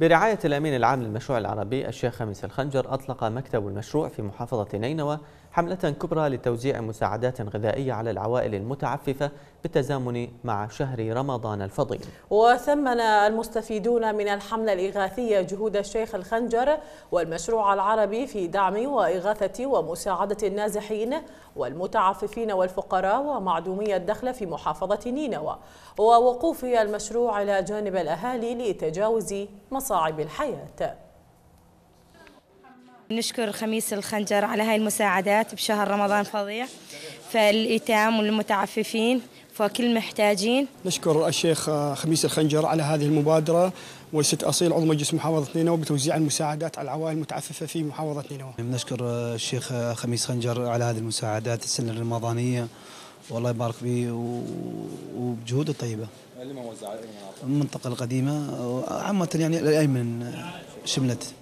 برعاية الأمين العام للمشروع العربي الشيخ خميس الخنجر أطلق مكتب المشروع في محافظة نينوى حملة كبرى لتوزيع مساعدات غذائية على العوائل المتعففة بالتزامن مع شهر رمضان الفضيل وثمن المستفيدون من الحملة الإغاثية جهود الشيخ الخنجر والمشروع العربي في دعم وإغاثة ومساعدة النازحين والمتعففين والفقراء ومعدومي الدخل في محافظة نينوى ووقوف المشروع على جانب الأهالي لتجاوز مصاعب الحياة نشكر خميس الخنجر على هاي المساعدات بشهر رمضان فضيع فالإتام والمتعففين فكل محتاجين نشكر الشيخ خميس الخنجر على هذه المبادرة وست أصيل عضو مجلس محافظة نينوى بتوزيع المساعدات على العوائل المتعففة في محافظة نينوى نشكر الشيخ خميس خنجر على هذه المساعدات السنة الرمضانية والله يبارك فيه وبجهوده الطيبة المنطقة القديمة عامة يعني الأيمن شملت